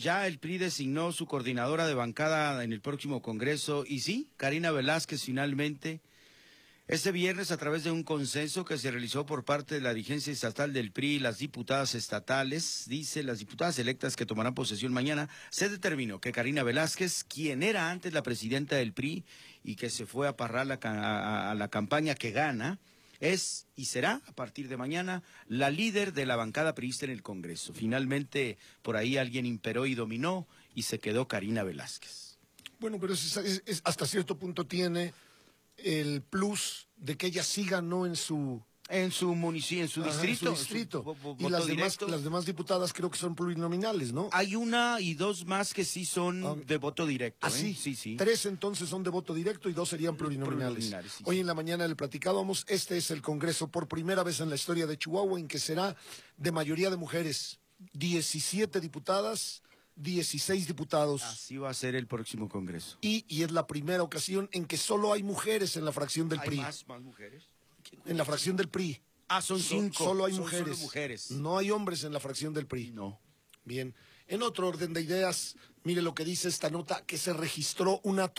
Ya el PRI designó su coordinadora de bancada en el próximo Congreso y sí, Karina Velázquez finalmente, este viernes a través de un consenso que se realizó por parte de la dirigencia estatal del PRI y las diputadas estatales, dice las diputadas electas que tomarán posesión mañana, se determinó que Karina Velázquez, quien era antes la presidenta del PRI y que se fue a parrar a la campaña que gana, es y será a partir de mañana la líder de la bancada priista en el Congreso. Finalmente, por ahí alguien imperó y dominó y se quedó Karina Velázquez. Bueno, pero hasta cierto punto tiene el plus de que ella sí ganó en su en su municipio, en su distrito. distrito. y las demás, las demás, diputadas creo que son plurinominales, ¿no? Hay una y dos más que sí son ah, de voto directo. Así, ah, ¿eh? sí, sí. Tres entonces son de voto directo y dos serían plurinominales. Hoy en la mañana le platicábamos, este es el Congreso por primera vez en la historia de Chihuahua en que será de mayoría de mujeres. 17 diputadas, 16 diputados. Así va a ser el próximo Congreso. Y, es la primera ocasión en que solo hay mujeres en la fracción del PRI. ¿Hay más mujeres? en la fracción del PRI. Ah, son cinco. Solo hay mujeres. mujeres. No hay hombres en la fracción del PRI. No. Bien. En otro orden de ideas, mire lo que dice esta nota, que se registró una